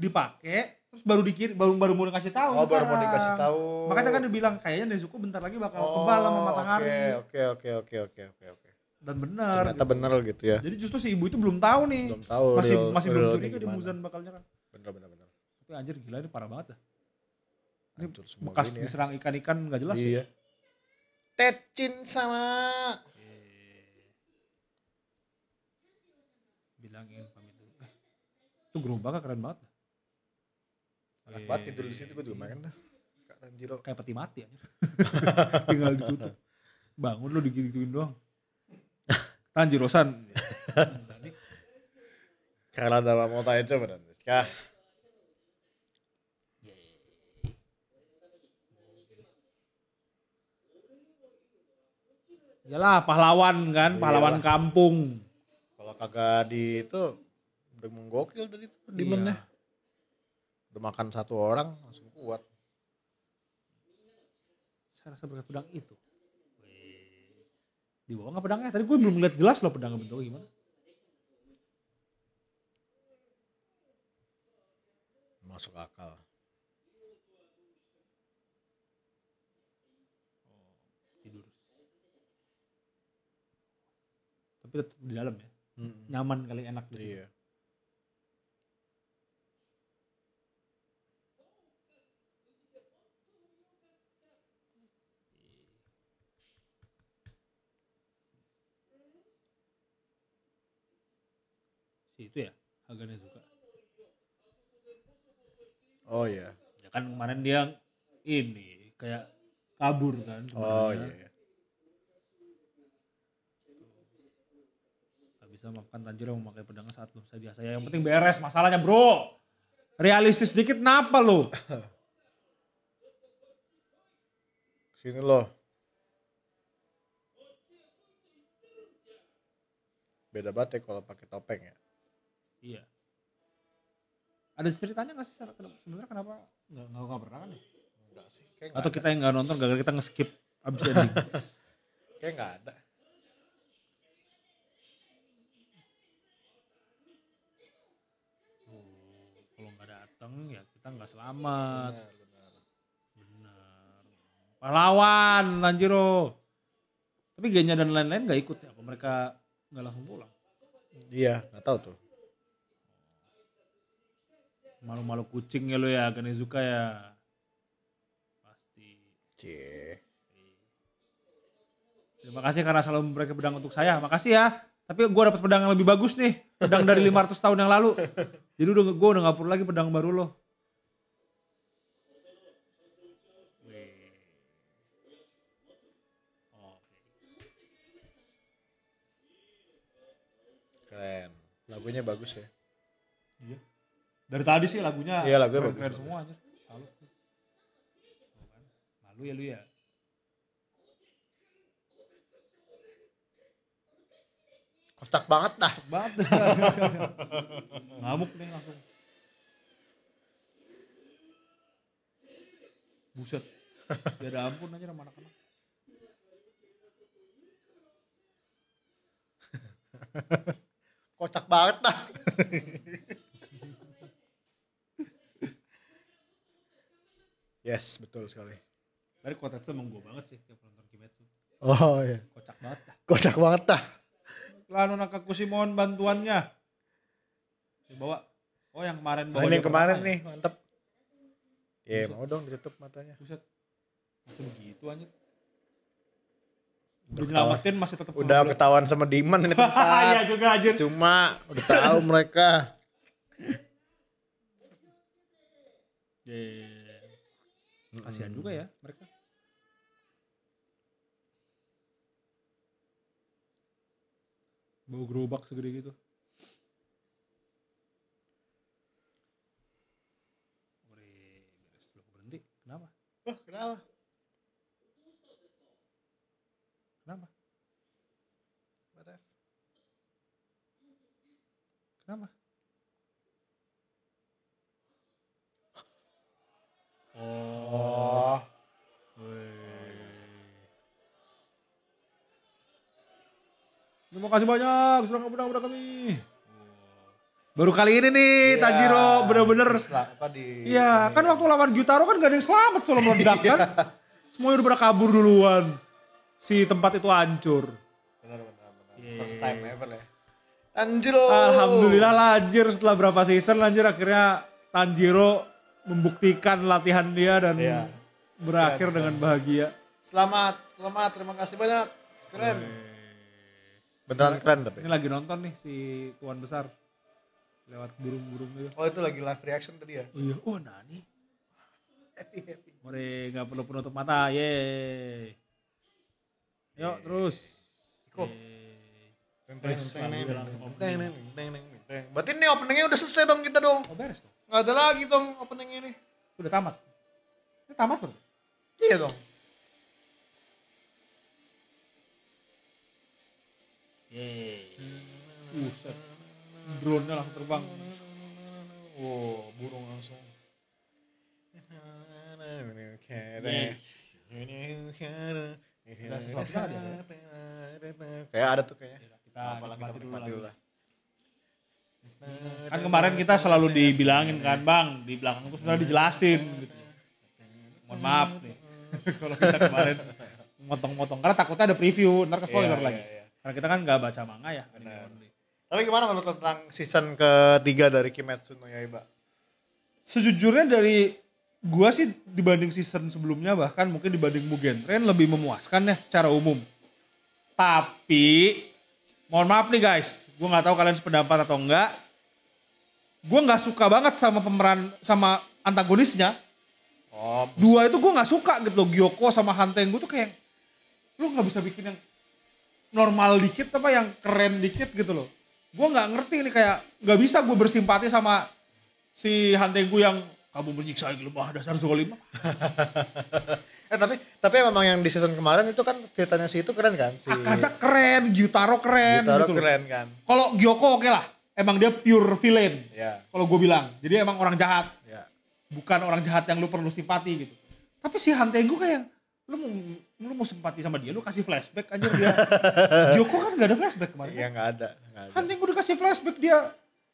dipakai terus baru dikirim baru baru mau dikasih tahu oh, sekarang. baru mau dikasih tahu makanya kan dibilang kayaknya Nezuko bentar lagi bakal oh, kebal sama matahari oke oke oke oke oke oke dan benar ternyata gitu. benar gitu ya jadi justru si ibu itu belum tahu nih belum tahu masih real, masih real belum curiga di Muzan bakalnya kan bener bener bener tapi anjir gila ini parah banget dah ini bekas ya. diserang ikan-ikan nggak -ikan, jelas iya. ya Tetcin sama bilangin pamit dulu eh, itu gerobaknya keren banget enak banget iya, tidur di iya, situ gue juga iya. main dah kak kayak peti mati aja tinggal ditutup bangun lu digituin doang Tanjirosan karena ada mau tanya coba dan kah Yalah pahlawan kan, pahlawan Yalah. kampung kalau kagak di itu udah menggokil dari itu di iya. udah makan satu orang langsung kuat saya rasa berkat pedang itu di bawah nggak pedangnya tadi gue belum lihat jelas loh pedangnya bentuknya gimana masuk akal oh, tidur tapi tetap di dalam ya hmm. nyaman kali enak gitu iya. si itu ya agaknya suka oh iya ya kan kemarin dia ini kayak kabur kan oh iya, iya bisa memaafkan Tanjiro memakai pedangnya saat belum saya biasa. Ya, yang penting beres masalahnya bro. Realistis dikit kenapa lu? Sini loh. Beda banget ya kalau pakai topeng ya. Iya. Ada ceritanya gak sih sebenarnya kenapa nggak nggak pernah kan ya? Enggak sih. Kayak Atau kita ada. yang nggak nonton gak kita nge-skip abis ending. Kayak nggak ada. bareng ya kita nggak selamat. Benar, benar. benar. Pahlawan Tanjiro. Oh. Tapi Genya dan lain-lain nggak ikut ya? Apa mereka nggak langsung pulang? Iya, nggak tahu tuh. Malu-malu kucing ya lo ya, Genezuka ya. Pasti. Cie. Terima kasih karena selalu memberikan pedang untuk saya. Makasih ya. Tapi gue dapat pedang yang lebih bagus nih. Pedang dari 500 tahun yang lalu. Jadi udah gue udah gak perlu lagi pedang baru lo. Keren. Lagunya bagus ya. Iya. Dari tadi sih lagunya iya, lagunya keren, bagus, keren bagus. semua aja. Salut. Malu ya lu ya. Kocak banget dah. Kocak banget. Ngamuk nih langsung. Buset. Biar ya ada ampun aja sama anak-anak. Kocak banget dah. yes, betul sekali. Dari kota emang gue banget sih tiap nonton Kimetsu. Oh iya. Kocak banget dah. Kocak banget dah aku sih mohon bantuannya. Dibawa. Oh yang kemarin bawa. Oh, ini yang kemarin nih, mantep. Ya yeah, mau dong ditutup matanya. Buset. Masih begitu aja. Udah nyelamatin masih tetap Udah ketahuan sama Diman ini tempat. Iya juga aja Cuma udah tahu mereka. Yeah. Iya, iya, iya. Kasihan juga ya mereka. bau gerobak segede gitu berhenti kenapa oh kenapa kenapa kenapa oh, oh. Terima kasih banyak sudah mudah-mudah kami. Iya. Baru kali ini nih iya. iya, kan ya, Tanjiro bener-bener. Iya, kan waktu lawan Gyutaro kan gak ada yang selamat soalnya meledak kan. Semuanya udah pada kabur duluan. Si tempat itu hancur. Benar-benar. Yeah. First time ever ya. Tanjiro. Alhamdulillah lah anjir setelah berapa season anjir akhirnya Tanjiro membuktikan latihan dia dan yeah. berakhir keren, dengan keren. bahagia. Selamat, selamat. Terima kasih banyak. Keren. Yeah. Beneran ini, iya. keren tapi. Ini lagi nonton nih si Tuan Besar. Lewat burung-burung gitu. Oh itu lagi live reaction tadi ya? Oh iya, oh nani. Happy happy. Mari gak perlu penutup mata, yeay. Yuk terus. Iko. Berarti ini openingnya udah selesai dong kita dong. Oh beres dong. Gak ada lagi dong openingnya ini. Udah tamat. Ini tamat belum? Iya dong. Yeay. set. Drone-nya langsung terbang. Wow, burung langsung. Kayak ada tuh kayaknya. Iya, kita apalagi kita dulu lah. Kan kemarin kita selalu dibilangin kan bang, di belakang sebenarnya dijelasin gitu. Mohon maaf nih, kalau kita kemarin motong-motong. Karena takutnya ada preview, ntar ke spoiler yeah, lagi. Yeah, yeah. Karena kita kan gak baca manga ya, anime Tapi gimana menurut tentang season ketiga dari Kimetsu no Yaiba? Sejujurnya dari gua sih dibanding season sebelumnya bahkan mungkin dibanding Mugen Train lebih memuaskan ya secara umum. Tapi mohon maaf nih guys, gua nggak tahu kalian sependapat atau enggak. Gua nggak suka banget sama pemeran sama antagonisnya. Oh. Dua itu gue nggak suka gitu loh, Gyoko sama Hanteng. gue tuh kayak lu nggak bisa bikin yang normal dikit apa yang keren dikit gitu loh. Gue nggak ngerti ini kayak nggak bisa gue bersimpati sama si hantengku yang kamu menyiksa lemah dasar zolim. eh tapi tapi memang yang di season kemarin itu kan ceritanya si itu keren kan? Si... Akasa keren, Gyutaro keren. Gyutaro gitu keren kan. Kalau Gyoko oke okay lah, emang dia pure villain. Ya. Kalau gue bilang, jadi emang orang jahat. Ya. Bukan orang jahat yang lu perlu simpati gitu. Tapi si Hantengu kayak lu mau lu mau simpati sama dia lu kasih flashback aja dia Joko kan gak ada flashback kemarin iya nggak ada nggak ada udah gue dikasih flashback dia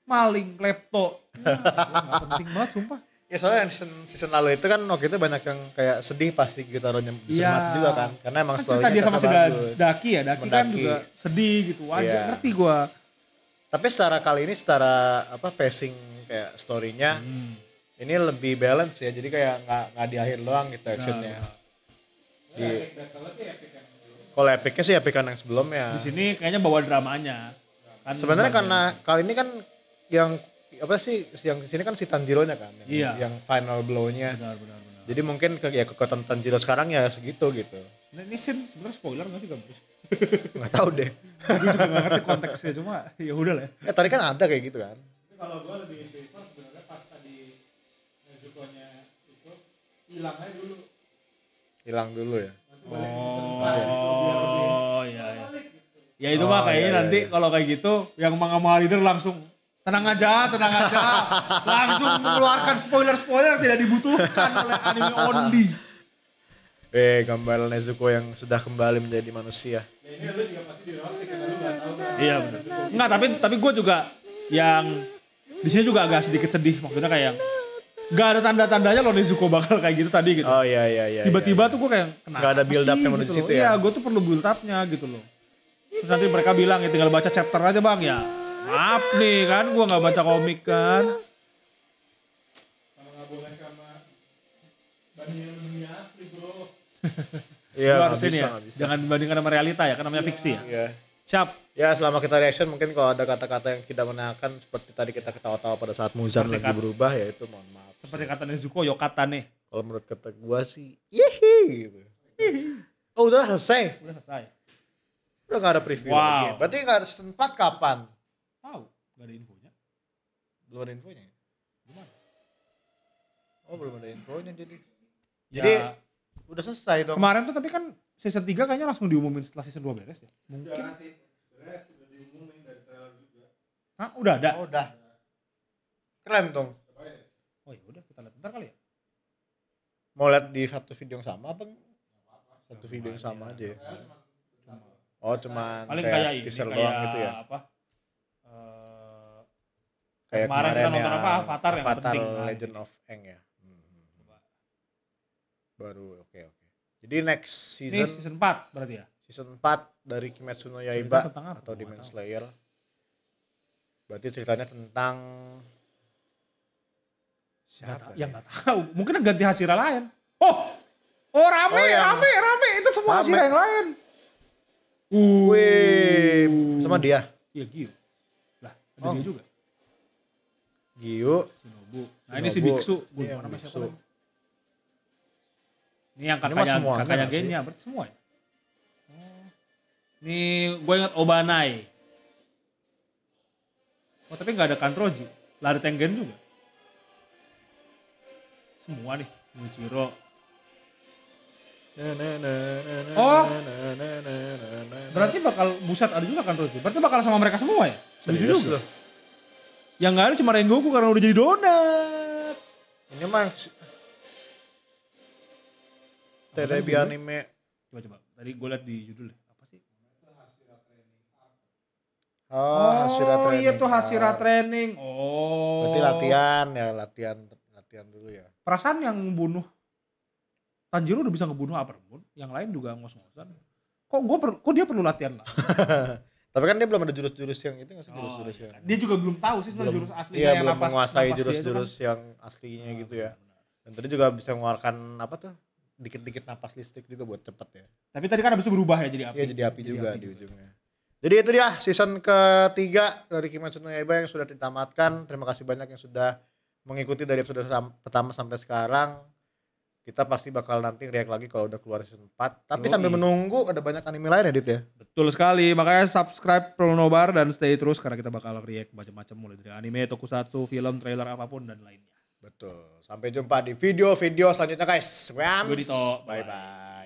maling klepto ya, gak penting banget sumpah ya soalnya season, season lalu itu kan waktu itu banyak yang kayak sedih pasti gitaronya iya. disemat ya. juga kan karena emang kan cerita dia sama si Daki ya Daki Mendaki. kan juga sedih gitu wajar ya. ngerti gue tapi secara kali ini secara apa pacing kayak storynya hmm. ini lebih balance ya jadi kayak nggak nggak di akhir doang gitu actionnya nah, di iya, iya, kalau epicnya sih epic yang sebelumnya di sini kayaknya bawa dramanya kan sebenarnya karena kali ini kan yang apa sih yang sini kan si Tanjiro nya kan yang, iya. yang final blow nya benar, benar, benar. jadi mungkin ke ya kekuatan Tanjiro sekarang ya segitu gitu nah, ini sih sebenarnya spoiler gak sih kamu? nggak tau deh gue juga gak ngerti konteksnya cuma ya udah lah ya eh, tadi kan ada kayak gitu kan kalau gue lebih favor sebenarnya pas tadi Nezuko nya itu hilang aja dulu hilang dulu ya oh, oh iya ya. ya itu oh, mah kayaknya iya, iya nanti iya. kalau kayak gitu yang mengamal leader langsung tenang aja tenang aja langsung mengeluarkan spoiler spoiler tidak dibutuhkan oleh anime only Eh, gambar Nezuko yang sudah kembali menjadi manusia. Iya benar. Enggak, tapi tapi gue juga yang di sini juga agak sedikit sedih maksudnya kayak Gak ada tanda-tandanya loh Nezuko bakal kayak gitu tadi gitu. Oh iya iya iya. Tiba-tiba iya, tuh gue kayak kenapa Gak ada build up sih, gitu situ ya. Iya, gue tuh perlu build upnya gitu loh. Terus nanti mereka bilang ya tinggal baca chapter aja bang ya. Maaf nih kan gue gak baca komik kan. Iya, harus ini ya. Bisa. Jangan dibandingkan sama realita ya, kan namanya ya, fiksi ya. Iya. Siap. Ya, selama kita reaction mungkin kalau ada kata-kata yang tidak menyenangkan seperti tadi kita ketawa-tawa pada saat Muzan lagi berubah ya itu mohon maaf. Seperti kata Nezuko, yo kata nih. Kalau menurut kata gua sih, yehi gitu. Oh udah selesai? Udah selesai. Udah gak ada preview wow. lagi. Berarti gak ada sempat kapan? Tahu, gak ada infonya. Belum ada infonya ya? Gimana? Oh belum ada infonya jadi. Ya. Jadi udah selesai dong. Kemarin tuh tapi kan season 3 kayaknya langsung diumumin setelah season 2 beres ya? Mungkin. Udah sih, beres udah diumumin dari trailer juga. Hah udah ada? Oh udah. Keren dong kita lihat ntar kali ya mau lihat di satu video yang sama apa satu video yang sama aja ya oh cuman Paling kayak, kayak ini, teaser kayak gitu ya apa eh, kayak kemarin, kemarin kita nonton apa Avatar, Avatar yang penting nah, Legend gitu. of Eng ya hmm. baru oke okay, oke okay. jadi next season ini season 4 berarti ya season 4 dari Kimetsu no Yaiba atau Demon Slayer berarti ceritanya tentang Siapa? yang nggak tahu. Mungkin ganti hasil lain. Oh, oh rame, oh, yang... rame, rame. Itu semua rame. hasil yang lain. Uh. Wih, sama dia. Iya Gio. Lah, ada oh. dia juga. Gio. Shinobu. Nah ini si Biksu. Gue iya, nama siapa Ini yang kakaknya, ini kakaknya Genya, berarti semua ya? Ini gue ingat Obanai. Oh tapi gak ada Kanroji. Lari Tengen juga semua nih Muciro Oh, berarti bakal buset ada juga kan Ruti? Berarti bakal sama mereka semua ya? Serius loh. Yang nggak ada cuma Rengoku karena udah jadi donat. Ini mah Terebi anime. Coba-coba, tadi gue liat di judulnya. Apa sih? Oh, oh hasil training. iya tuh hasil training. Oh. Berarti latihan ya, latihan latihan dulu ya perasaan yang bunuh Tanjiro udah bisa ngebunuh apa pun, yang lain juga ngos-ngosan. Kok gue per, kok dia perlu latihan lah. Tapi kan dia belum ada jurus-jurus yang itu nggak sih oh, jurus-jurus oh, yang. Kan. Dia juga belum tahu sih sebenarnya jurus aslinya iya, yang belum napas, menguasai kan. jurus-jurus kan. yang aslinya nah, gitu ya. Benar. Dan tadi juga bisa mengeluarkan apa tuh? Dikit-dikit napas listrik juga buat cepet ya. Tapi tadi kan abis itu berubah ya jadi api. Iya jadi api jadi juga api di juga. Jadi itu dia season ketiga dari Kimetsu no Yaiba yang sudah ditamatkan. Terima kasih banyak yang sudah mengikuti dari episode pertama sampai sekarang kita pasti bakal nanti react lagi kalau udah keluar season 4 tapi Yoi. sambil menunggu ada banyak anime lain ya edit ya betul sekali makanya subscribe Pronobar dan stay terus karena kita bakal react macam-macam mulai dari anime tokusatsu film trailer apapun dan lainnya betul sampai jumpa di video-video selanjutnya guys Rams. bye bye, bye.